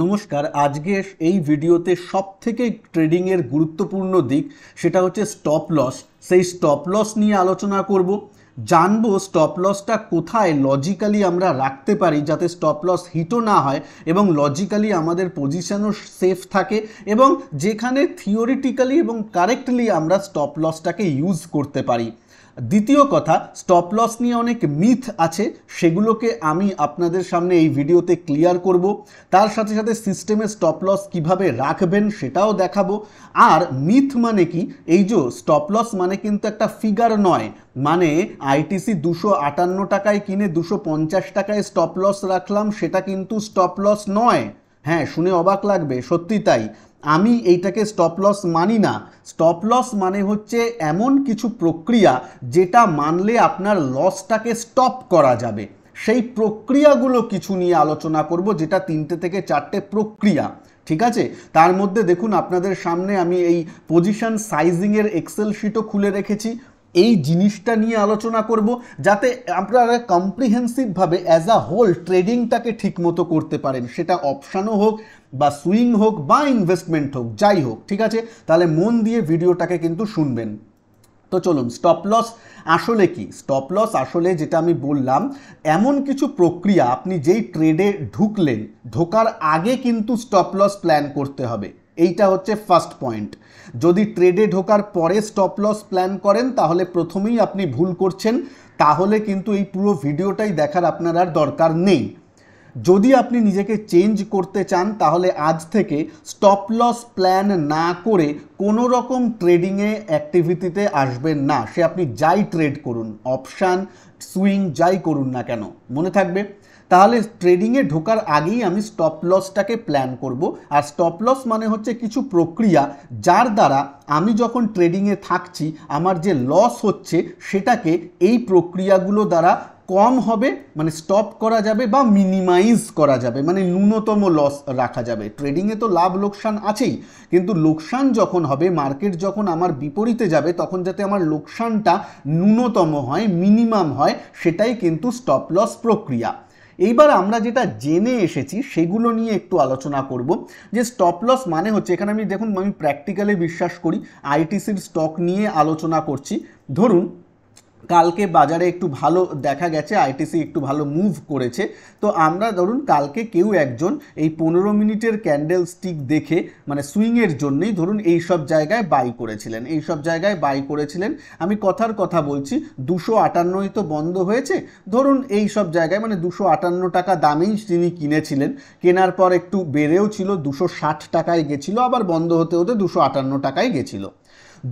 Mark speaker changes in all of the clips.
Speaker 1: নমস্কার আজকে এই ভিডিওতে সব থেকে ট্রেডিংয়ের গুরুত্বপূর্ণ দিক সেটা হচ্ছে স্টপ লস সেই স্টপ লস নিয়ে আলোচনা করব জানবো স্টপ লসটা কোথায় লজিক্যালি আমরা রাখতে পারি যাতে স্টপ লস হিটও না হয় এবং লজিক্যালি আমাদের পজিশানও সেফ থাকে এবং যেখানে থিওরিটিক্যালি এবং কারেক্টলি আমরা স্টপ লসটাকে ইউজ করতে পারি দ্বিতীয় কথা স্টপ লস নিয়ে অনেক মিথ আছে সেগুলোকে আমি আপনাদের সামনে এই ভিডিওতে ক্লিয়ার করব তার সাথে সাথে সিস্টেমে স্টপ লস কীভাবে রাখবেন সেটাও দেখাবো আর মিথ মানে কি এই যে স্টপ লস মানে কিন্তু একটা ফিগার নয় মানে আইটিসি দুশো আটান্ন টাকায় কিনে দুশো পঞ্চাশ টাকায় স্টপ লস রাখলাম সেটা কিন্তু স্টপ লস নয় হ্যাঁ শুনে অবাক লাগবে সত্যি তাই আমি এইটাকে স্টপ লস মানি না স্টপ লস মানে হচ্ছে এমন কিছু প্রক্রিয়া যেটা মানলে আপনার লসটাকে স্টপ করা যাবে সেই প্রক্রিয়াগুলো কিছু নিয়ে আলোচনা করব যেটা তিনটে থেকে চারটে প্রক্রিয়া ঠিক আছে তার মধ্যে দেখুন আপনাদের সামনে আমি এই পজিশন সাইজিংয়ের এক্সেল শিটও খুলে রেখেছি এই জিনিসটা নিয়ে আলোচনা করব যাতে আপনারা কম্প্রিহেন্সিভভাবে অ্যাজ আ হোল ট্রেডিংটাকে ঠিকমতো করতে পারেন সেটা অপশানও হোক বা সুইং হোক বা ইনভেস্টমেন্ট হোক যাই হোক ঠিক আছে তাহলে মন দিয়ে ভিডিওটাকে কিন্তু শুনবেন তো চলুন স্টপ লস আসলে কি স্টপ লস আসলে যেটা আমি বললাম এমন কিছু প্রক্রিয়া আপনি যেই ট্রেডে ঢুকলেন ঢোকার আগে কিন্তু স্টপ লস প্ল্যান করতে হবে এইটা হচ্ছে ফার্স্ট পয়েন্ট যদি ট্রেডে ঢোকার পরে স্টপ লস প্ল্যান করেন তাহলে প্রথমেই আপনি ভুল করছেন তাহলে কিন্তু এই পুরো ভিডিওটাই দেখার আপনার আর দরকার নেই যদি আপনি নিজেকে চেঞ্জ করতে চান তাহলে আজ থেকে স্টপ লস প্ল্যান না করে কোনো রকম ট্রেডিংয়ে অ্যাক্টিভিটিতে আসবেন না সে আপনি যাই ট্রেড করুন অপশান সুইং যাই করুন না কেন মনে থাকবে তাহলে ট্রেডিংয়ে ঢোকার আগেই আমি স্টপ লসটাকে প্ল্যান করব আর স্টপ লস মানে হচ্ছে কিছু প্রক্রিয়া যার দ্বারা আমি যখন ট্রেডিংয়ে থাকছি আমার যে লস হচ্ছে সেটাকে এই প্রক্রিয়াগুলো দ্বারা কম হবে মানে স্টপ করা যাবে বা মিনিমাইজ করা যাবে মানে ন্যূনতম লস রাখা যাবে ট্রেডিংয়ে তো লাভ লোকসান আছেই কিন্তু লোকসান যখন হবে মার্কেট যখন আমার বিপরীতে যাবে তখন যাতে আমার লোকসানটা ন্যূনতম হয় মিনিমাম হয় সেটাই কিন্তু স্টপ লস প্রক্রিয়া এইবার আমরা যেটা জেনে এসেছি সেগুলো নিয়ে একটু আলোচনা করব যে স্টপ লস মানে হচ্ছে এখানে আমি দেখুন আমি প্র্যাকটিক্যালে বিশ্বাস করি আইটিসির স্টক নিয়ে আলোচনা করছি ধরুন কালকে বাজারে একটু ভালো দেখা গেছে আইটিসি একটু ভালো মুভ করেছে তো আমরা ধরুন কালকে কেউ একজন এই পনেরো মিনিটের ক্যান্ডেল স্টিক দেখে মানে সুইংয়ের জন্যই ধরুন এই সব জায়গায় বাই করেছিলেন এই সব জায়গায় বাই করেছিলেন আমি কথার কথা বলছি দুশো আটান্নই তো বন্ধ হয়েছে ধরুন এই সব জায়গায় মানে দুশো আটান্ন টাকা দামেই তিনি কিনেছিলেন কেনার পর একটু বেড়েও ছিল দুশো ষাট টাকায় গেছিলো আবার বন্ধ হতে হতে দুশো আটান্ন টাকায় গেছিলো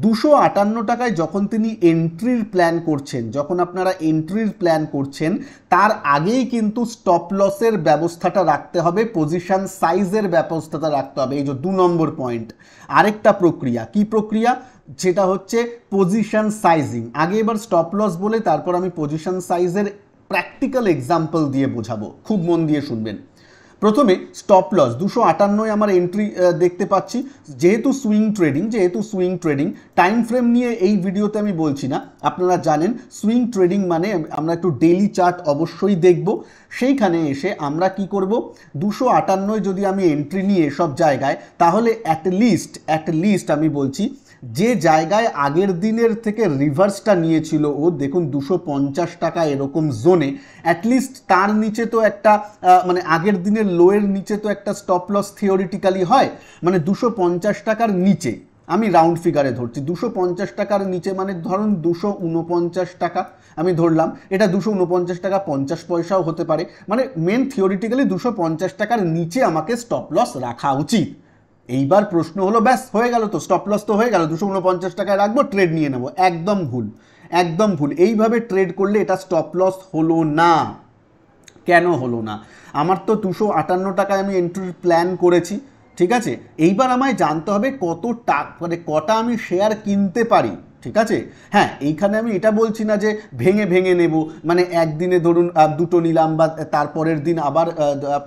Speaker 1: দুশো আটান্ন টাকায় যখন তিনি এন্ট্রির প্ল্যান করছেন যখন আপনারা এন্ট্রির প্ল্যান করছেন তার আগেই কিন্তু স্টপ লসের ব্যবস্থাটা রাখতে হবে পজিশান সাইজের ব্যবস্থাটা রাখতে হবে এই যে দু নম্বর পয়েন্ট আরেকটা প্রক্রিয়া কি প্রক্রিয়া যেটা হচ্ছে পজিশান সাইজিং আগে এবার স্টপ লস বলে তারপর আমি পজিশান সাইজের প্র্যাকটিক্যাল এক্সাম্পল দিয়ে বোঝাবো খুব মন দিয়ে শুনবেন প্রথমে স্টপ লস দুশো আটান্নয় আমার এন্ট্রি দেখতে পাচ্ছি যেহেতু সুইং ট্রেডিং যেহেতু সুইং ট্রেডিং টাইম ফ্রেম নিয়ে এই ভিডিওতে আমি বলছি না আপনারা জানেন সুইং ট্রেডিং মানে আমরা একটু ডেইলি চার্ট অবশ্যই দেখব সেইখানে এসে আমরা কি করব দুশো আটান্নয় যদি আমি এন্ট্রি নিয়ে সব জায়গায় তাহলে অ্যাট লিস্ট অ্যাট লিস্ট আমি বলছি যে জায়গায় আগের দিনের থেকে রিভার্সটা নিয়েছিল ও দেখুন দুশো পঞ্চাশ টাকা এরকম জোনে অ্যাটলিস্ট তার নিচে তো একটা মানে আগের দিনের লোয়ের নিচে তো একটা স্টপ লস থিওরিটিক্যালি হয় মানে দুশো পঞ্চাশ টাকার নিচে আমি রাউন্ড ফিগারে ধরছি দুশো পঞ্চাশ টাকার নিচে মানে ধরুন দুশো উনপঞ্চাশ টাকা আমি ধরলাম এটা দুশো উনপঞ্চাশ টাকা পঞ্চাশ পয়সাও হতে পারে মানে মেন থিওরিটিক্যালি দুশো পঞ্চাশ টাকার নিচে আমাকে স্টপ লস রাখা উচিত এইবার প্রশ্ন হলো ব্যাস হয়ে গেল তো স্টপ লস তো হয়ে গেল দুশো উনপঞ্চাশ টাকায় রাখবো ট্রেড নিয়ে নেবো একদম ভুল একদম ভুল এইভাবে ট্রেড করলে এটা স্টপ লস হলো না কেন হলো না আমার তো দুশো আটান্ন টাকায় আমি এন্ট্রির প্ল্যান করেছি ঠিক আছে এইবার আমায় জানতে হবে কত টাক মানে কটা আমি শেয়ার কিনতে পারি ঠিক আছে হ্যাঁ এইখানে আমি এটা বলছি না যে ভেঙে ভেঙে নেব মানে একদিনে ধরুন দুটো নিলাম বা তারপরের দিন আবার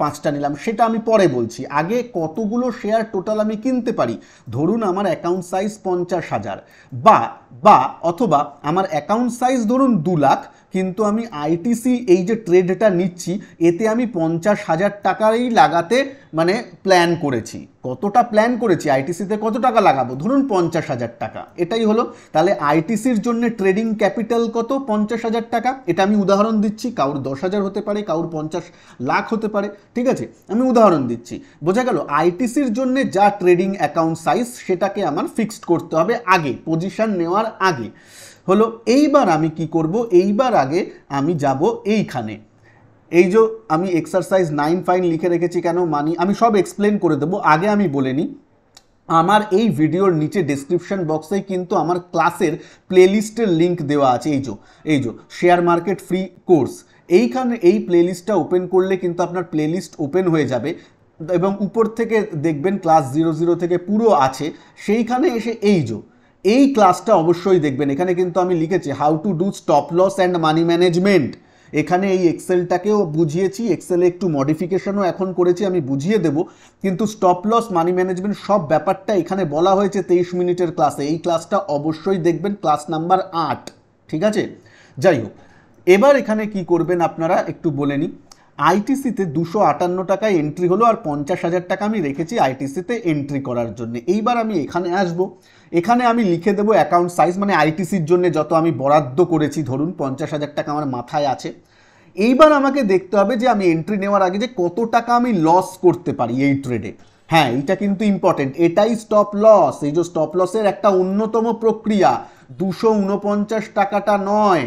Speaker 1: পাঁচটা নিলাম সেটা আমি পরে বলছি আগে কতগুলো শেয়ার টোটাল আমি কিনতে পারি ধরুন আমার অ্যাকাউন্ট সাইজ পঞ্চাশ হাজার বা বা অথবা আমার অ্যাকাউন্ট সাইজ ধরুন দু লাখ কিন্তু আমি আইটিসি এই যে ট্রেডটা নিচ্ছি এতে আমি পঞ্চাশ হাজার টাকাই লাগাতে মানে প্ল্যান করেছি কতটা প্ল্যান করেছি আইটিসিতে কত টাকা লাগাবো ধরুন পঞ্চাশ হাজার টাকা এটাই হলো তাহলে আইটিসির জন্য ট্রেডিং ক্যাপিটাল কত পঞ্চাশ হাজার টাকা এটা আমি উদাহরণ দিচ্ছি কারোর দশ হাজার হতে পারে কারোর পঞ্চাশ লাখ হতে পারে ঠিক আছে আমি উদাহরণ দিচ্ছি বোঝা গেল আইটিসির জন্য যা ট্রেডিং অ্যাকাউন্ট সাইজ সেটাকে আমার ফিক্সড করতে হবে আগে পজিশন নেওয়ার যাওয়ার আগে হলো এইবার আমি কি করব এইবার আগে আমি যাব এইখানে এই যে আমি এক্সারসাইজ নাইন ফাইন লিখে রেখেছি কেন মানি আমি সব এক্সপ্লেন করে দেবো আগে আমি বলে নিই আমার এই ভিডিওর নিচে ডিসক্রিপশান বক্সে কিন্তু আমার ক্লাসের প্লেলিস্টের লিঙ্ক দেওয়া আছে এই যে এই যে শেয়ার মার্কেট ফ্রি কোর্স এইখানে এই প্লেলিস্টটা ওপেন করলে কিন্তু আপনার প্লেলিস্ট ওপেন হয়ে যাবে এবং উপর থেকে দেখবেন ক্লাস জিরো জিরো থেকে পুরো আছে সেইখানে এসে এই যে এই ক্লাসটা অবশ্যই দেখবেন এখানে কিন্তু আমি লিখেছি how to do stop loss and money management এখানে এই এক্সেলটাকেও বুঝিয়েছি এক্সেলে একটু মডিফিকেশনও এখন করেছি আমি বুঝিয়ে দেব কিন্তু স্টপ লস মানি ম্যানেজমেন্ট সব ব্যাপারটা এখানে বলা হয়েছে তেইশ মিনিটের ক্লাসে এই ক্লাসটা অবশ্যই দেখবেন ক্লাস নাম্বার আট ঠিক আছে যাই হোক এবার এখানে কি করবেন আপনারা একটু বলে নিই আইটিসিতে দুশো আটান্ন টাকায় এন্ট্রি হলো আর পঞ্চাশ হাজার টাকা আমি রেখেছি আইটিসিতে এন্ট্রি করার জন্য এইবার আমি এখানে আসবো এখানে আমি লিখে দেবো অ্যাকাউন্ট সাইজ মানে আইটিসির জন্য যত আমি বরাদ্দ করেছি ধরুন পঞ্চাশ হাজার টাকা আমার মাথায় আছে এইবার আমাকে দেখতে হবে যে আমি এন্ট্রি নেওয়ার আগে যে কত টাকা আমি লস করতে পারি এই ট্রেডে হ্যাঁ এটা কিন্তু ইম্পর্টেন্ট এটাই স্টপ লস এই যে স্টপ লসের একটা অন্যতম প্রক্রিয়া দুশো উনপঞ্চাশ টাকাটা নয়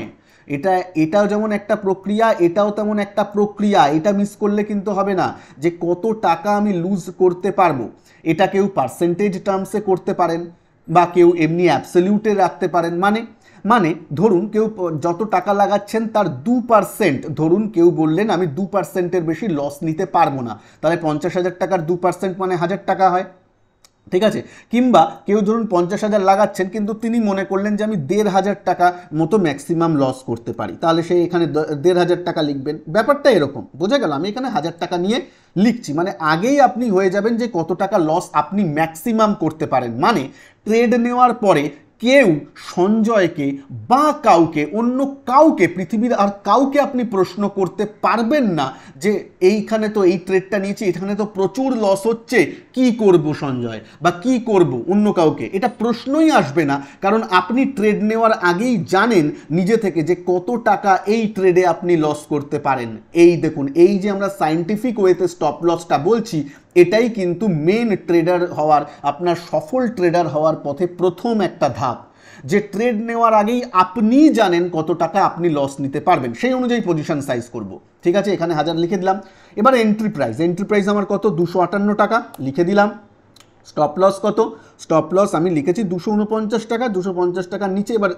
Speaker 1: এটা এটাও যেমন একটা প্রক্রিয়া এটাও তেমন একটা প্রক্রিয়া এটা মিস করলে কিন্তু হবে না যে কত টাকা আমি লুজ করতে পারবো এটা কেউ পার্সেন্টেজ টার্মসে করতে পারেন বা কেউ এমনি অ্যাবসলিউটে রাখতে পারেন মানে মানে ধরুন কেউ যত টাকা লাগাচ্ছেন তার দু পার্সেন্ট ধরুন কেউ বললেন আমি দু পার্সেন্টের বেশি লস নিতে পারবো না তাহলে পঞ্চাশ হাজার টাকার দু পার্সেন্ট মানে হাজার টাকা হয় ঠিক আছে কিংবা কেউ ধরুন পঞ্চাশ হাজার লাগাচ্ছেন কিন্তু তিনি মনে করলেন যে আমি দেড় হাজার টাকা মতো ম্যাক্সিমাম লস করতে পারি তাহলে সে এখানে দেড় হাজার টাকা লিখবেন ব্যাপারটা এরকম বোঝা গেল আমি এখানে হাজার টাকা নিয়ে লিখছি মানে আগেই আপনি হয়ে যাবেন যে কত টাকা লস আপনি ম্যাক্সিমাম করতে পারেন মানে ট্রেড নেওয়ার পরে কেউ সঞ্জয়কে বা কাউকে অন্য কাউকে পৃথিবীর আর কাউকে আপনি প্রশ্ন করতে পারবেন না যে এইখানে তো এই ট্রেডটা নিয়েছি এখানে তো প্রচুর লস হচ্ছে কি করব সঞ্জয় বা কি করব অন্য কাউকে এটা প্রশ্নই আসবে না কারণ আপনি ট্রেড নেওয়ার আগেই জানেন নিজে থেকে যে কত টাকা এই ট্রেডে আপনি লস করতে পারেন এই দেখুন এই যে আমরা সায়েন্টিফিক ওয়েতে স্টপ লসটা বলছি এটাই কিন্তু মেন ট্রেডার হওয়ার আপনার সফল ট্রেডার হওয়ার পথে প্রথম একটা ধাপ যে ট্রেড নেওয়ার আগেই আপনি জানেন কত টাকা আপনি লস নিতে পারবেন সেই অনুযায়ী পজিশন সাইজ করব ঠিক আছে এখানে হাজার লিখে দিলাম এবার এন্ট্রি প্রাইস এন্ট্রি প্রাইস আমার কত দুশো আটান্ন টাকা লিখে দিলাম স্টপ লস কত স্টপ লস আমি লিখেছি দুশো উনপঞ্চাশ টাকা দুশো পঞ্চাশ টাকার নিচে এবার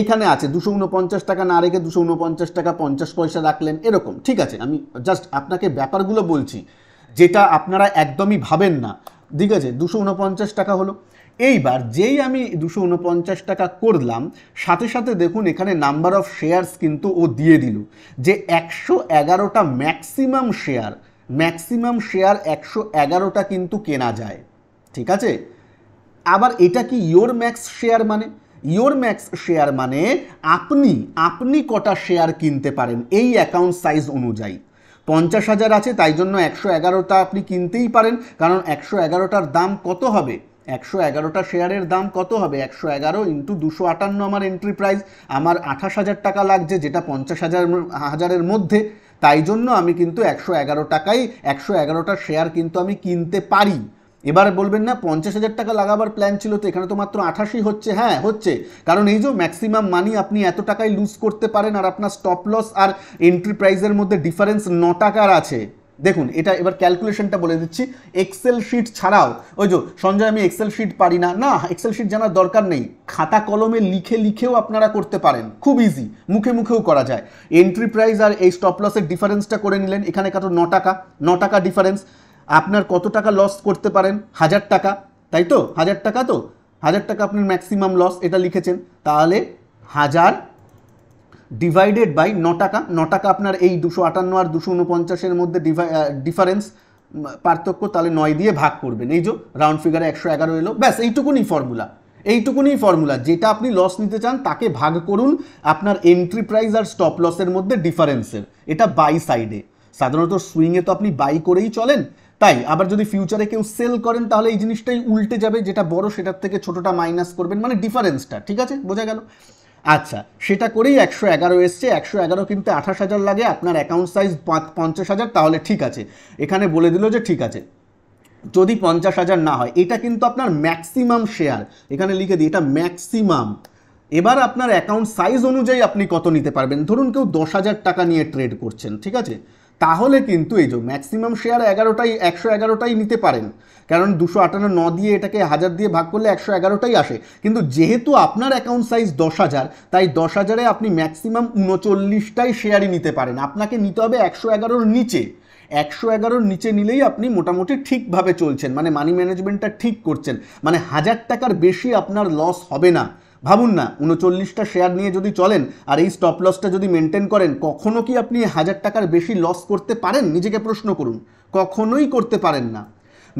Speaker 1: এখানে আছে দুশো উনপঞ্চাশ টাকা না রেখে দুশো উনপঞ্চাশ টাকা পঞ্চাশ পয়সা রাখলেন এরকম ঠিক আছে আমি জাস্ট আপনাকে ব্যাপারগুলো বলছি যেটা আপনারা একদমই ভাবেন না ঠিক আছে দুশো উনপঞ্চাশ টাকা হলো এইবার যেই আমি দুশো উনপঞ্চাশ টাকা করলাম সাথে সাথে দেখুন এখানে নাম্বার অফ শেয়ারস কিন্তু ও দিয়ে দিল যে একশো এগারোটা ম্যাক্সিমাম শেয়ার ম্যাক্সিমাম শেয়ার একশো এগারোটা কিন্তু কেনা যায় ঠিক আছে আবার এটা কি ইয়োর ম্যাক্স শেয়ার মানে ইয়োর ম্যাক্স শেয়ার মানে আপনি আপনি কটা শেয়ার কিনতে পারেন এই অ্যাকাউন্ট সাইজ অনুযায়ী পঞ্চাশ হাজার আছে তাই জন্য একশো এগারোটা আপনি কিনতেই পারেন কারণ একশো এগারোটার দাম কত হবে একশো এগারোটা শেয়ারের দাম কত হবে একশো এগারো ইন্টু দুশো আটান্ন আমার এন্ট্রি প্রাইস আমার আঠাশ হাজার টাকা লাগছে যেটা পঞ্চাশ হাজার হাজারের মধ্যে তাই জন্য আমি কিন্তু একশো এগারো টাকাই একশো এগারোটা শেয়ার কিন্তু আমি কিনতে পারি এবার বলবেন না পঞ্চাশ হাজার টাকা লাগাবার প্ল্যান ছিল তো এখানে তো মাত্র আঠাশি হচ্ছে হ্যাঁ হচ্ছে কারণ এই যে ম্যাক্সিমাম মানি আপনি এত টাকায় লুজ করতে পারেন আর আপনার স্টপ লস আর এন্ট্রি প্রাইজের মধ্যে ডিফারেন্স ন টাকার আছে দেখুন এটা এবার ক্যালকুলেশনটা বলে দিচ্ছি এক্সেল শিট ছাড়াও ওই যে সঞ্জয় আমি এক্সেল শিট পারি না না এক্সেল শিট জানার দরকার নেই খাতা কলমে লিখে লিখেও আপনারা করতে পারেন খুব ইজি মুখে মুখেও করা যায় এন্ট্রি প্রাইস আর এই স্টপ লসের ডিফারেন্সটা করে নিলেন এখানে কারো ন টাকা ন টাকা ডিফারেন্স আপনার কত টাকা লস করতে পারেন হাজার টাকা তাই তো হাজার টাকা তো হাজার টাকা আপনার ম্যাক্সিমাম লস এটা লিখেছেন তাহলে হাজার ডিভাইডেড বাই ন টাকা ন টাকা আপনার এই দুশো আটান্ন আর দুশো উনপঞ্চাশের মধ্যে ডিফারেন্স পার্থক্য তাহলে নয় দিয়ে ভাগ করবেন এই যে রাউন্ড ফিগারে একশো এগারো এলো ব্যাস এইটুকুনি ফর্মুলা এইটুকুনি ফর্মুলা যেটা আপনি লস নিতে চান তাকে ভাগ করুন আপনার এন্ট্রি প্রাইস আর স্টপ লসের মধ্যে ডিফারেন্সের এটা বাই সাইডে সাধারণত সুইংয়ে তো আপনি বাই করেই চলেন তাই আবার যদি ফিউচারে কেউ সেল করেন তাহলে এই জিনিসটাই উল্টে যাবে যেটা বড় সেটার থেকে ছোটটা মাইনাস করবেন মানে ডিফারেন্সটা ঠিক আছে বোঝা গেল আচ্ছা সেটা করেই একশো এগারো এসছে একশো এগারো কিন্তু আঠাশ হাজার লাগে আপনার অ্যাকাউন্ট সাইজ পঞ্চাশ হাজার তাহলে ঠিক আছে এখানে বলে দিল যে ঠিক আছে যদি পঞ্চাশ হাজার না হয় এটা কিন্তু আপনার ম্যাক্সিমাম শেয়ার এখানে লিখে দিই এটা ম্যাক্সিমাম এবার আপনার অ্যাকাউন্ট সাইজ অনুযায়ী আপনি কত নিতে পারবেন ধরুন কেউ দশ হাজার টাকা নিয়ে ট্রেড করছেন ঠিক আছে তাহলে কিন্তু এই যে ম্যাক্সিমাম শেয়ার এগারোটাই একশো এগারোটাই নিতে পারেন কারণ দুশো আটান্ন ন দিয়ে এটাকে হাজার দিয়ে ভাগ করলে একশো এগারোটাই আসে কিন্তু যেহেতু আপনার অ্যাকাউন্ট সাইজ দশ হাজার তাই দশ হাজারে আপনি ম্যাক্সিমাম উনচল্লিশটাই শেয়ারই নিতে পারেন আপনাকে নিতে হবে একশো এগারোর নিচে একশো এগারোর নিচে নিলেই আপনি মোটামুটি ঠিকভাবে চলছেন মানে মানি ম্যানেজমেন্টটা ঠিক করছেন মানে হাজার টাকার বেশি আপনার লস হবে না ভাবুন না উনচল্লিশটা শেয়ার নিয়ে যদি চলেন আর এই স্টপ লসটা যদি মেনটেন করেন কখনও কি আপনি হাজার টাকার বেশি লস করতে পারেন নিজেকে প্রশ্ন করুন কখনোই করতে পারেন না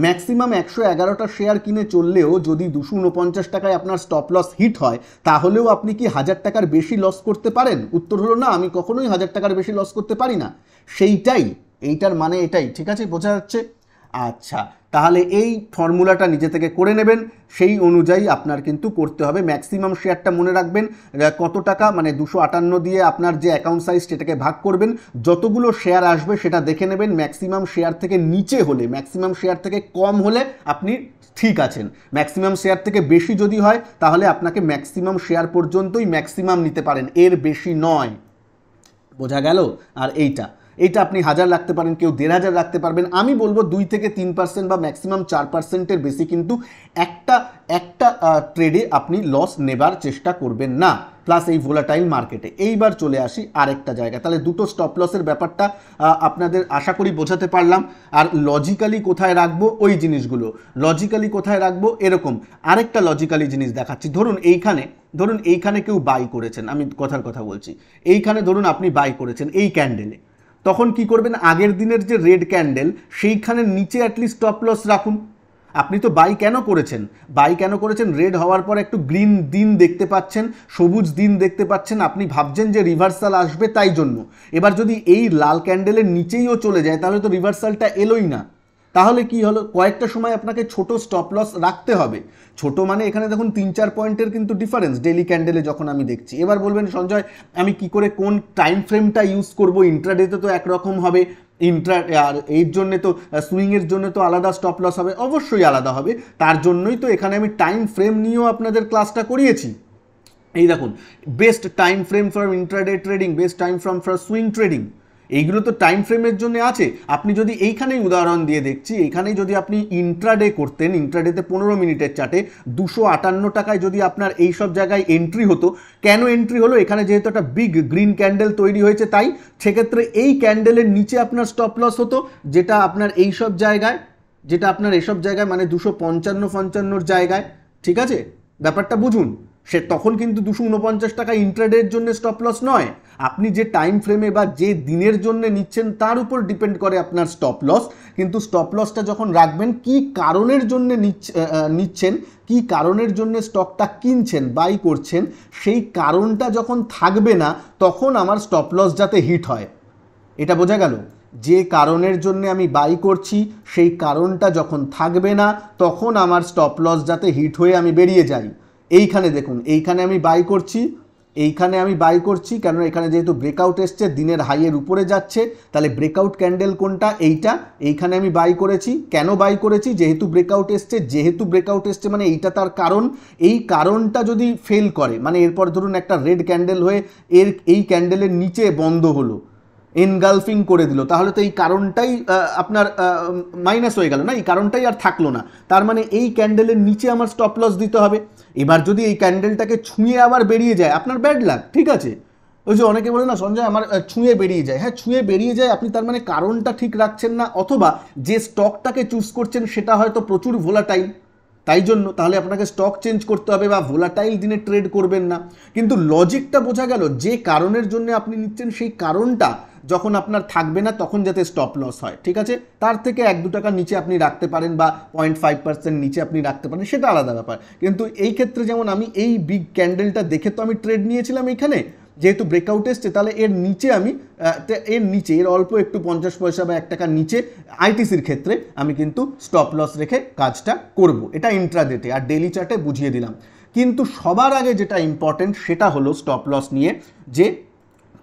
Speaker 1: ম্যাক্সিমাম একশো এগারোটা শেয়ার কিনে চললেও যদি দুশো উনপঞ্চাশ টাকায় আপনার স্টপ লস হিট হয় তাহলেও আপনি কি হাজার টাকার বেশি লস করতে পারেন উত্তর হলো না আমি কখনোই হাজার টাকার বেশি লস করতে পারি না সেইটাই এইটার মানে এটাই ঠিক আছে বোঝা যাচ্ছে আচ্ছা তাহলে এই ফর্মুলাটা নিজে থেকে করে নেবেন সেই অনুযায়ী আপনার কিন্তু করতে হবে ম্যাক্সিমাম শেয়ারটা মনে রাখবেন কত টাকা মানে দুশো আটান্ন দিয়ে আপনার যে অ্যাকাউন্ট সাইজ সেটাকে ভাগ করবেন যতগুলো শেয়ার আসবে সেটা দেখে নেবেন ম্যাক্সিমাম শেয়ার থেকে নিচে হলে ম্যাক্সিমাম শেয়ার থেকে কম হলে আপনি ঠিক আছেন ম্যাক্সিমাম শেয়ার থেকে বেশি যদি হয় তাহলে আপনাকে ম্যাক্সিমাম শেয়ার পর্যন্তই ম্যাক্সিমাম নিতে পারেন এর বেশি নয় বোঝা গেল আর এইটা এটা আপনি হাজার রাখতে পারেন কেউ দেড় হাজার রাখতে পারবেন আমি বলবো দুই থেকে তিন পার্সেন্ট বা ম্যাক্সিমাম চার পার্সেন্টের বেশি কিন্তু একটা একটা ট্রেডে আপনি লস নেবার চেষ্টা করবেন না প্লাস এই ভোলাটাইল মার্কেটে এইবার চলে আসি আরেকটা জায়গা তাহলে দুটো স্টপ লসের ব্যাপারটা আপনাদের আশা করি বোঝাতে পারলাম আর লজিক্যালি কোথায় রাখবো ওই জিনিসগুলো লজিক্যালি কোথায় রাখবো এরকম আরেকটা লজিক্যালি জিনিস দেখাচ্ছি ধরুন এইখানে ধরুন এইখানে কেউ বাই করেছেন আমি কথার কথা বলছি এইখানে ধরুন আপনি বাই করেছেন এই ক্যান্ডেলে তখন কি করবেন আগের দিনের যে রেড ক্যান্ডেল সেইখানের নিচে অ্যাটলিস্ট স্টপ লস রাখুন আপনি তো বাই কেন করেছেন বাই কেন করেছেন রেড হওয়ার পর একটু গ্রিন দিন দেখতে পাচ্ছেন সবুজ দিন দেখতে পাচ্ছেন আপনি ভাবছেন যে রিভার্সাল আসবে তাই জন্য এবার যদি এই লাল ক্যান্ডেলের নিচেইও চলে যায় তাহলে তো রিভার্সালটা এলোই না তাহলে কি হলো কয়েকটা সময় আপনাকে ছোট স্টপ লস রাখতে হবে ছোট মানে এখানে দেখুন তিন চার পয়েন্টের কিন্তু ডিফারেন্স ডেলি ক্যান্ডেলে যখন আমি দেখছি এবার বলবেন সঞ্জয় আমি কি করে কোন টাইম ফ্রেমটা ইউজ করব ইন্ট্রাডেতে তো একরকম হবে ইন্ট্রা আর এর জন্যে তো সুইংয়ের জন্য তো আলাদা স্টপ লস হবে অবশ্যই আলাদা হবে তার জন্যই তো এখানে আমি টাইম ফ্রেম নিয়েও আপনাদের ক্লাসটা করিয়েছি এই দেখুন best time frame for intraday trading best time frame for swing trading এইগুলো তো টাইম ফ্রেমের জন্য আছে আপনি যদি এইখানেই উদাহরণ দিয়ে দেখছি এখানে যদি আপনি ইন্ট্রাডে করতেন ইন্ট্রাডেতে পনেরো মিনিটের চাটে দুশো আটান্ন টাকায় যদি আপনার এই সব জায়গায় এন্ট্রি হতো কেন এন্ট্রি হলো এখানে যেহেতু একটা বিগ গ্রিন ক্যান্ডেল তৈরি হয়েছে তাই সেক্ষেত্রে এই ক্যান্ডেলের নিচে আপনার স্টপ লস হতো যেটা আপনার এই সব জায়গায় যেটা আপনার এসব জায়গায় মানে দুশো পঞ্চান্ন পঞ্চান্নর জায়গায় ঠিক আছে ব্যাপারটা বুঝুন সে তখন কিন্তু দুশো উনপঞ্চাশ টাকা ইন্টারডের জন্য স্টপ লস নয় আপনি যে টাইম ফ্রেমে বা যে দিনের জন্য নিচ্ছেন তার উপর ডিপেন্ড করে আপনার স্টপ লস কিন্তু স্টপ লসটা যখন রাখবেন কি কারণের জন্য নিচ্ছেন কি কারণের জন্য স্টকটা কিনছেন বাই করছেন সেই কারণটা যখন থাকবে না তখন আমার স্টপ লস যাতে হিট হয় এটা বোঝা গেল যে কারণের জন্য আমি বাই করছি সেই কারণটা যখন থাকবে না তখন আমার স্টপ লস যাতে হিট হয়ে আমি বেরিয়ে যাই এইখানে দেখুন এইখানে আমি বাই করছি এইখানে আমি বাই করছি কেন এখানে যেহেতু ব্রেকআউট এসছে দিনের হাইয়ের উপরে যাচ্ছে তাহলে ব্রেকআউট ক্যান্ডেল কোনটা এইটা এইখানে আমি বাই করেছি কেন বাই করেছি যেহেতু ব্রেকআউট এসছে যেহেতু ব্রেকআউট এসছে মানে এইটা তার কারণ এই কারণটা যদি ফেল করে মানে এরপর ধরুন একটা রেড ক্যান্ডেল হয়ে এর এই ক্যান্ডেলের নিচে বন্ধ হলো এনগালফিং করে দিল তাহলে তো এই কারণটাই আপনার মাইনাস হয়ে গেল না এই কারণটাই আর থাকলো না তার মানে এই ক্যান্ডেলের নিচে আমার স্টপ লস দিতে হবে এবার যদি এই ক্যান্ডেলটাকে ছুঁয়ে আবার বেরিয়ে যায় আপনার ব্যাড লাগ ঠিক আছে ওই যে অনেকে বলে না সঞ্জয় আমার ছুঁয়ে বেরিয়ে যায় হ্যাঁ ছুঁয়ে বেরিয়ে যায় আপনি তার মানে কারণটা ঠিক রাখছেন না অথবা যে স্টকটাকে চুজ করছেন সেটা হয়তো প্রচুর ভোলাটাইল তাই জন্য তাহলে আপনাকে স্টক চেঞ্জ করতে হবে বা ভোলাটাইল দিনে ট্রেড করবেন না কিন্তু লজিকটা বোঝা গেল যে কারণের জন্য আপনি নিচ্ছেন সেই কারণটা যখন আপনার থাকবে না তখন যাতে স্টপ লস হয় ঠিক আছে তার থেকে এক দু টাকা নিচে আপনি রাখতে পারেন বা পয়েন্ট ফাইভ পার্সেন্ট নিচে আপনি রাখতে পারেন সেটা আলাদা ব্যাপার কিন্তু এই ক্ষেত্রে যেমন আমি এই বিগ ক্যান্ডেলটা দেখে তো আমি ট্রেড নিয়েছিলাম এখানে যেহেতু ব্রেকআউট এসছে তাহলে এর নিচে আমি এর নিচে এর অল্প একটু পঞ্চাশ পয়সা বা এক টাকার নিচে আইটিসির ক্ষেত্রে আমি কিন্তু স্টপ লস রেখে কাজটা করব। এটা ইন্ট্রাডেটে আর ডেলি চার্টে বুঝিয়ে দিলাম কিন্তু সবার আগে যেটা ইম্পর্টেন্ট সেটা হলো স্টপ লস নিয়ে যে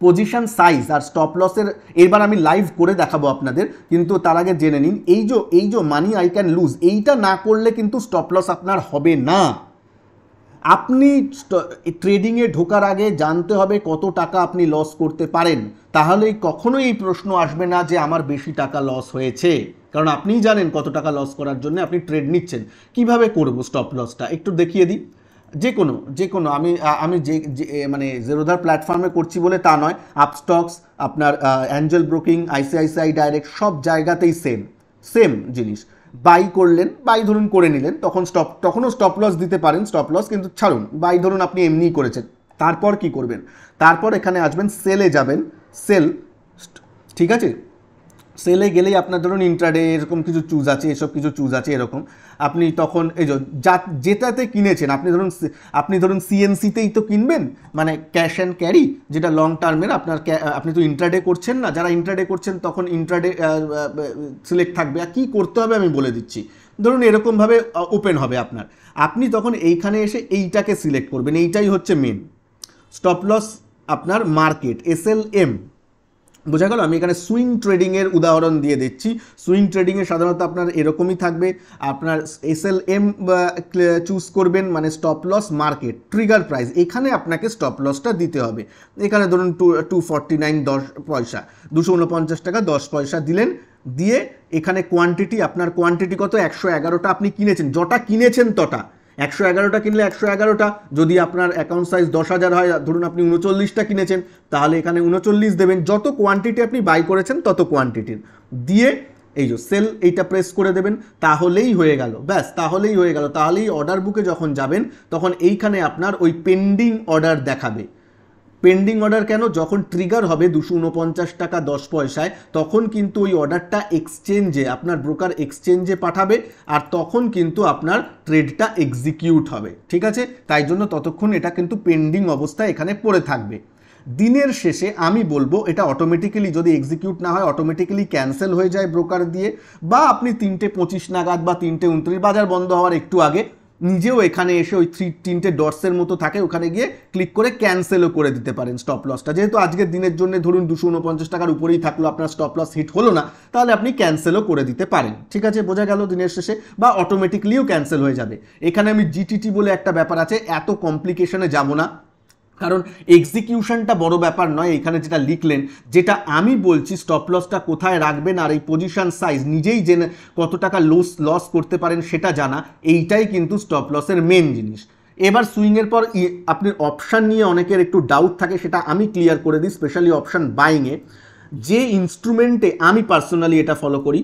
Speaker 1: পজিশন সাইজ আর স্টপ লসের এবার আমি লাইভ করে দেখাবো আপনাদের কিন্তু তার আগে জেনে নিন এই যে এই যে মানি আই ক্যান লুজ এইটা না করলে কিন্তু স্টপ লস আপনার হবে না আপনি ট্রেডিংয়ে ঢোকার আগে জানতে হবে কত টাকা আপনি লস করতে পারেন তাহলেই কখনোই এই প্রশ্ন আসবে না যে আমার বেশি টাকা লস হয়েছে কারণ আপনিই জানেন কত টাকা লস করার জন্য আপনি ট্রেড নিচ্ছেন কিভাবে করব স্টপ লসটা একটু দেখিয়ে দিই যে কোনো যে কোনো আমি আমি যে মানে জেরোধার প্ল্যাটফর্মে করছি বলে তা নয় আপস্টক্স আপনার অ্যাঞ্জেল ব্রোকিং আইসিআইসিআই ডাইরেক্ট সব জায়গাতেই সেম সেম জিনিস বাই করলেন বাই ধরুন করে নিলেন তখন স্টপ তখনও স্টপ লস দিতে পারেন স্টপ লস কিন্তু ছাড়ুন বাই ধরুন আপনি এমনিই করেছেন তারপর কি করবেন তারপর এখানে আসবেন সেলে যাবেন সেল ঠিক আছে সেলে গেলেই আপনার ধরুন ইন্ট্রাডে এরকম কিছু চুজ আছে এসব কিছু চুজ আছে এরকম আপনি তখন এই যা যেটাতে কিনেছেন আপনি ধরুন আপনি ধরুন সিএনসিতেই তো কিনবেন মানে ক্যাশ অ্যান্ড ক্যারি যেটা লং টার্মের আপনার আপনি তো ইন্ট্রাডে করছেন না যারা ইন্ট্রাডে করছেন তখন ইন্ট্রাডে সিলেক্ট থাকবে আর কী করতে হবে আমি বলে দিচ্ছি ধরুন এরকমভাবে ওপেন হবে আপনার আপনি তখন এইখানে এসে এইটাকে সিলেক্ট করবেন এইটাই হচ্ছে মেন স্টপ লস আপনার মার্কেট এস এল এম বোঝা গেল আমি এখানে সুইং ট্রেডিংয়ের উদাহরণ দিয়ে দিচ্ছি সুইং ট্রেডিংয়ে সাধারণত আপনার এরকমই থাকবে আপনার এস এল এম চুজ করবেন মানে stop loss market trigger price এখানে আপনাকে স্টপ লসটা দিতে হবে এখানে ধরুন টু টু ফর্টি নাইন দশ পয়সা দুশো উনপঞ্চাশ টাকা দশ পয়সা দিলেন দিয়ে এখানে কোয়ান্টিটি আপনার কোয়ান্টিটি কত একশো এগারোটা আপনি কিনেছেন যটা কিনেছেন তটা একশো এগারোটা কিনলে একশো এগারোটা যদি আপনার অ্যাকাউন্ট সাইজ দশ হাজার হয় ধরুন আপনি উনচল্লিশটা কিনেছেন তাহলে এখানে উনচল্লিশ দেবেন যত কোয়ান্টিটি আপনি বাই করেছেন তত কোয়ান্টিটির দিয়ে এই যে সেল এইটা প্রেস করে দেবেন তাহলেই হয়ে গেল ব্যাস তাহলেই হয়ে গেল তাহলেই অর্ডার বুকে যখন যাবেন তখন এইখানে আপনার ওই পেন্ডিং অর্ডার দেখাবে পেন্ডিং অর্ডার কেন যখন ট্রিগার হবে দুশো উনপঞ্চাশ টাকা দশ পয়সায় তখন কিন্তু ওই অর্ডারটা এক্সচেঞ্জে আপনার ব্রোকার এক্সচেঞ্জে পাঠাবে আর তখন কিন্তু আপনার ট্রেডটা এক্সিকিউট হবে ঠিক আছে তাই জন্য ততক্ষণ এটা কিন্তু পেন্ডিং অবস্থায় এখানে পড়ে থাকবে দিনের শেষে আমি বলবো এটা অটোমেটিক্যালি যদি এক্সিকিউট না হয় অটোমেটিক্যালি ক্যান্সেল হয়ে যায় ব্রোকার দিয়ে বা আপনি তিনটে পঁচিশ নাগাদ বা তিনটে উনত্রিশ বাজার বন্ধ হওয়ার একটু আগে নিজেও এখানে এসে ওই থ্রি তিনটে ডটসের মতো থাকে ওখানে গিয়ে ক্লিক করে ক্যান্সেলও করে দিতে পারেন স্টপ লসটা যেহেতু আজকের দিনের জন্য ধরুন দুশো উনপঞ্চাশ টাকার উপরেই থাকলো আপনার স্টপ লস হিট হলো না তাহলে আপনি ক্যান্সেলও করে দিতে পারেন ঠিক আছে বোঝা গেল দিনের শেষে বা অটোমেটিকলিও ক্যান্সেল হয়ে যাবে এখানে আমি জিটিটি বলে একটা ব্যাপার আছে এত কমপ্লিকেশনে যাবো না কারণ এক্সিকিউশনটা বড় ব্যাপার নয় এখানে যেটা লিখলেন যেটা আমি বলছি স্টপ লসটা কোথায় রাখবেন আর এই পজিশন সাইজ নিজেই জেনে কত টাকা লস লস করতে পারেন সেটা জানা এইটাই কিন্তু স্টপ লসের মেন জিনিস এবার সুইংয়ের পর আপনি অপশান নিয়ে অনেকের একটু ডাউট থাকে সেটা আমি ক্লিয়ার করে দিই স্পেশালি অপশান বাইংয়ে যে ইনস্ট্রুমেন্টে আমি পার্সোনালি এটা ফলো করি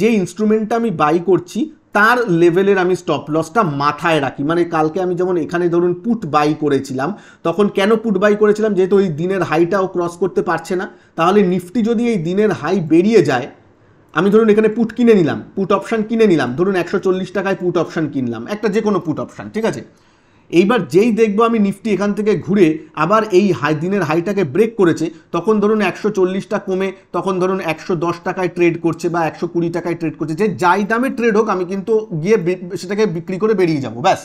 Speaker 1: যে ইনস্ট্রুমেন্টটা আমি বাই করছি তার লেভেলের আমি স্টপ লসটা মাথায় রাখি মানে কালকে আমি যেমন এখানে ধরুন পুট বাই করেছিলাম তখন কেন পুট বাই করেছিলাম যেহেতু ওই দিনের হাইটাও ক্রস করতে পারছে না তাহলে নিফটি যদি এই দিনের হাই বেরিয়ে যায় আমি ধরুন এখানে পুট কিনে নিলাম পুট অপশান কিনে নিলাম ধরুন একশো টাকায় পুট অপশান কিনলাম একটা যে কোনো পুট অপশান ঠিক আছে এইবার যেই দেখব আমি নিফটি এখান থেকে ঘুরে আবার এই হাই দিনের হাইটাকে ব্রেক করেছে তখন ধরুন একশো চল্লিশটা কমে তখন ধরুন একশো দশ টাকায় ট্রেড করছে বা একশো কুড়ি টাকায় ট্রেড করছে যে যাই দামে ট্রেড হোক আমি কিন্তু গিয়ে সেটাকে বিক্রি করে বেরিয়ে যাবো ব্যাস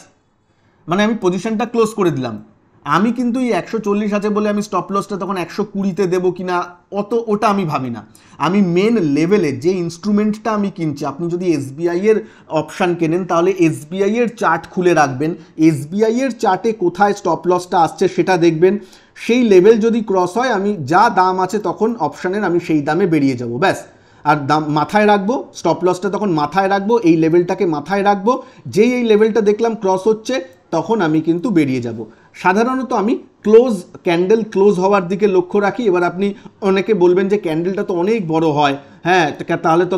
Speaker 1: মানে আমি পজিশনটা ক্লোজ করে দিলাম আমি কিন্তু এই একশো চল্লিশ আছে বলে আমি স্টপ লসটা তখন একশো কুড়িতে দেবো কি না অত ওটা আমি ভাবি না আমি মেন লেভেলে যে ইনস্ট্রুমেন্টটা আমি কিনছি আপনি যদি এসবিআই এর অপশান কেনেন তাহলে এসবিআই এর চার্ট খুলে রাখবেন এসবিআই এর চার্টে কোথায় স্টপ লসটা আসছে সেটা দেখবেন সেই লেভেল যদি ক্রস হয় আমি যা দাম আছে তখন অপশানের আমি সেই দামে বেরিয়ে যাব ব্যাস আর দাম মাথায় রাখবো স্টপ লসটা তখন মাথায় রাখবো এই লেভেলটাকে মাথায় রাখবো যেই এই লেভেলটা দেখলাম ক্রস হচ্ছে তখন আমি কিন্তু বেরিয়ে যাব সাধারণত আমি ক্লোজ ক্যান্ডেল ক্লোজ হওয়ার দিকে লক্ষ্য রাখি এবার আপনি অনেকে বলবেন যে ক্যান্ডেলটা তো অনেক বড় হয় হ্যাঁ তাহলে তো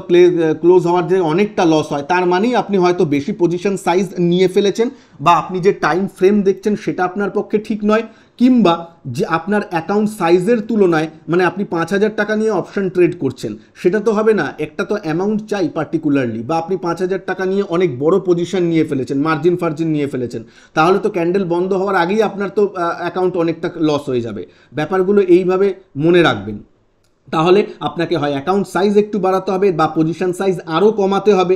Speaker 1: ক্লোজ হওয়ার যে অনেকটা লস হয় তার মানেই আপনি হয়তো বেশি পজিশন সাইজ নিয়ে ফেলেছেন বা আপনি যে টাইম ফ্রেম দেখছেন সেটা আপনার পক্ষে ঠিক নয় কিংবা যে আপনার অ্যাকাউন্ট সাইজের তুলনায় মানে আপনি পাঁচ হাজার টাকা নিয়ে অপশন ট্রেড করছেন সেটা তো হবে না একটা তো অ্যামাউন্ট চাই পার্টিকুলারলি বা আপনি পাঁচ হাজার টাকা নিয়ে অনেক বড় পজিশন নিয়ে ফেলেছেন মার্জিন ফার্জিন নিয়ে ফেলেছেন তাহলে তো ক্যান্ডেল বন্ধ হওয়ার আগেই আপনার তো অ্যাকাউন্ট অনেকটা লস হয়ে যাবে ব্যাপারগুলো এইভাবে মনে রাখবেন তাহলে আপনাকে হয় অ্যাকাউন্ট সাইজ একটু বাড়াতে হবে বা পজিশন সাইজ আরও কমাতে হবে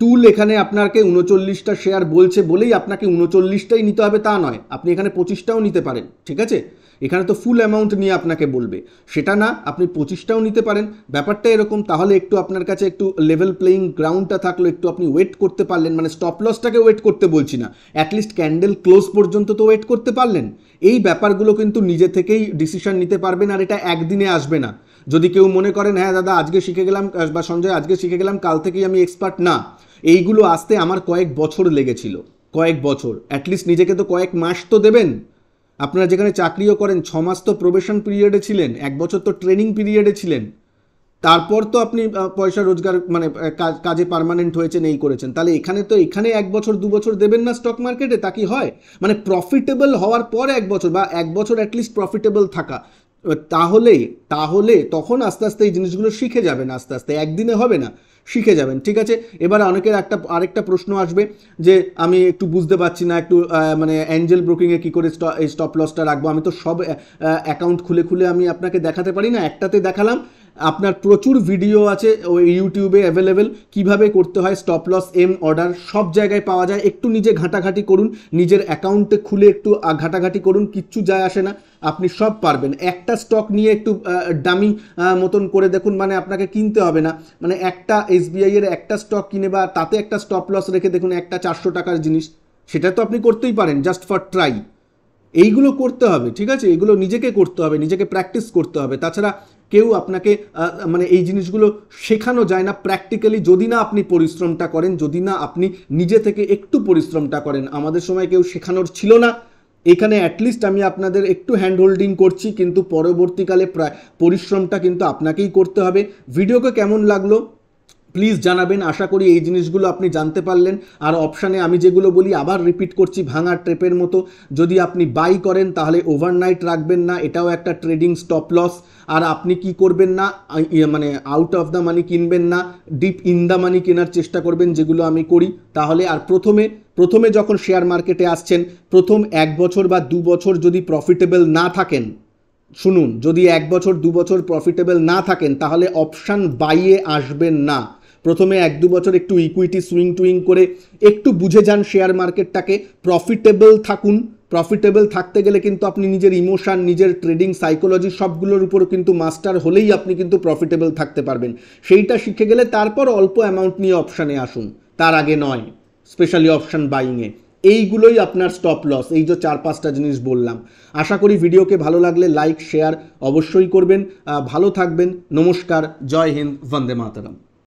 Speaker 1: টুল এখানে আপনাকে উনচল্লিশটা শেয়ার বলছে বলেই আপনাকে উনচল্লিশটাই নিতে হবে তা নয় আপনি এখানে পঁচিশটাও নিতে পারেন ঠিক আছে এখানে তো ফুল অ্যামাউন্ট নিয়ে আপনাকে বলবে সেটা না আপনি পঁচিশটাও নিতে পারেন ব্যাপারটা এরকম তাহলে একটু আপনার কাছে একটু লেভেল প্লেয়িং গ্রাউন্ডটা থাকলো একটু আপনি ওয়েট করতে পারলেন মানে স্টপ লসটাকে ওয়েট করতে বলছি না অ্যাটলিস্ট ক্যান্ডেল ক্লোজ পর্যন্ত তো ওয়েট করতে পারলেন এই ব্যাপারগুলো কিন্তু নিজে থেকেই ডিসিশন নিতে পারবেন আর এটা একদিনে আসবে না যদি কেউ মনে করেন হ্যাঁ দাদা আজকে শিখে গেলাম বা সঞ্জয় আজকে শিখে গেলাম কাল থেকেই আমি এক্সপার্ট না এইগুলো আসতে আমার কয়েক বছর লেগেছিল কয়েক বছর অ্যাটলিস্ট নিজেকে তো কয়েক মাস তো দেবেন আপনারা যেখানে চাকরিও করেন ছ মাস তো প্রবেশন পিরিয়ডে ছিলেন এক বছর তো ট্রেনিং পিরিয়ডে ছিলেন তারপর তো আপনি পয়সা রোজগার মানে কাজে পারমানেন্ট হয়েছেন এই করেছেন তাহলে এখানে তো এখানে এক বছর দু বছর দেবেন না স্টক মার্কেটে তা কি হয় মানে প্রফিটেবল হওয়ার পর এক বছর বা এক বছর অ্যাটলিস্ট প্রফিটেবল থাকা তাহলে তাহলে তখন আস্তে আস্তে এই জিনিসগুলো শিখে যাবেন আস্তে আস্তে একদিনে হবে না শিখে যাবেন ঠিক আছে এবার অনেকের একটা আরেকটা প্রশ্ন আসবে যে আমি একটু বুঝতে পারছি না একটু মানে অ্যাঞ্জেল ব্রোকিংয়ে কী করে স্ট স্টপ লসটা রাখবো আমি তো সব অ্যাকাউন্ট খুলে খুলে আমি আপনাকে দেখাতে পারি না একটাতে দেখালাম আপনার প্রচুর ভিডিও আছে ওই ইউটিউবে অ্যাভেলেবেল কিভাবে করতে হয় স্টপ লস এম অর্ডার সব জায়গায় পাওয়া যায় একটু নিজে ঘাঁটাঘাঁটি করুন নিজের অ্যাকাউন্টে খুলে একটু ঘাঁটাঘাঁটি করুন কিচ্ছু যায় আসে না আপনি সব পারবেন একটা স্টক নিয়ে একটু দামি মতন করে দেখুন মানে আপনাকে কিনতে হবে না মানে একটা এসবিআই এর একটা স্টক কিনে বা তাতে একটা স্টপ লস রেখে দেখুন একটা চারশো টাকার জিনিস সেটা তো আপনি করতেই পারেন জাস্ট ফর ট্রাই এইগুলো করতে হবে ঠিক আছে এগুলো নিজেকে করতে হবে নিজেকে প্র্যাকটিস করতে হবে তাছাড়া কেউ আপনাকে মানে এই জিনিসগুলো শেখানো যায় না প্র্যাকটিক্যালি যদি না আপনি পরিশ্রমটা করেন যদি না আপনি নিজে থেকে একটু পরিশ্রমটা করেন আমাদের সময় কেউ শেখানোর ছিল না এখানে অ্যাটলিস্ট আমি আপনাদের একটু হ্যান্ড হোল্ডিং করছি কিন্তু পরবর্তীকালে প্রায় পরিশ্রমটা কিন্তু আপনাকেই করতে হবে ভিডিওকে কেমন লাগলো প্লিজ জানাবেন আশা করি এই জিনিসগুলো আপনি জানতে পারলেন আর অপশানে আমি যেগুলো বলি আবার রিপিট করছি ভাঙা ট্রেপের মতো যদি আপনি বাই করেন তাহলে ওভারনাইট রাখবেন না এটাও একটা ট্রেডিং স্টপ লস আর আপনি কি করবেন না ইয়ে মানে আউট অফ দ্য মানি কিনবেন না ডিপ ইন দ্য মানি কেনার চেষ্টা করবেন যেগুলো আমি করি তাহলে আর প্রথমে প্রথমে যখন শেয়ার মার্কেটে আসছেন প্রথম এক বছর বা দু বছর যদি প্রফিটেবল না থাকেন শুনুন যদি এক বছর দু বছর প্রফিটেবল না থাকেন তাহলে অপশান বাইয়ে আসবেন না প্রথমে এক দু বছর একটু ইকুইটি সুইং টুইং করে একটু বুঝে যান শেয়ার মার্কেটটাকে প্রফিটেবল থাকুন প্রফিটেবল থাকতে গেলে কিন্তু আপনি নিজের ইমোশান নিজের ট্রেডিং সাইকোলজি সবগুলোর উপর কিন্তু মাস্টার হলেই আপনি কিন্তু প্রফিটেবল থাকতে পারবেন সেইটা শিখে গেলে তারপর অল্প অ্যামাউন্ট নিয়ে অপশানে আসুন তার আগে নয় স্পেশালি অপশান বাইংয়ে এইগুলোই আপনার স্টপ লস এই যে চার পাঁচটা জিনিস বললাম আশা করি ভিডিওকে ভালো লাগলে লাইক শেয়ার অবশ্যই করবেন ভালো থাকবেন নমস্কার জয় হিন্দ বন্দে মাতারাম